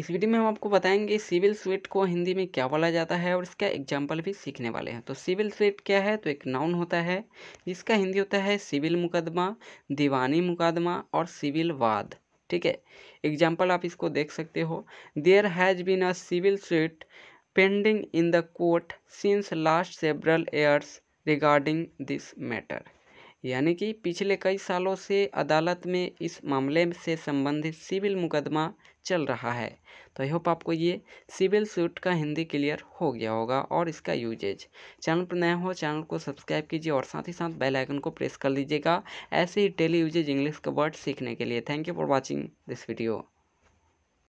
इस वीडियो में हम आपको बताएंगे सिविल स्वीट को हिंदी में क्या बोला जाता है और इसका एग्जाम्पल भी सीखने वाले हैं तो सिविल स्वीट क्या है तो एक नाउन होता है जिसका हिंदी होता है सिविल मुकदमा दीवानी मुकदमा और सिविल वाद ठीक है एग्जाम्पल आप इसको देख सकते हो there has been a civil suit pending in the court since last several years regarding this matter यानी कि पिछले कई सालों से अदालत में इस मामले से संबंधित सिविल मुकदमा चल रहा है तो आई होप आपको ये सिविल सूट का हिंदी क्लियर हो गया होगा और इसका यूजेज चैनल पर नया हो चैनल को सब्सक्राइब कीजिए और साथ ही साथ बेल आइकन को प्रेस कर लीजिएगा ऐसे ही डेली यूजेज इंग्लिश का वर्ड सीखने के लिए thank you for watching this video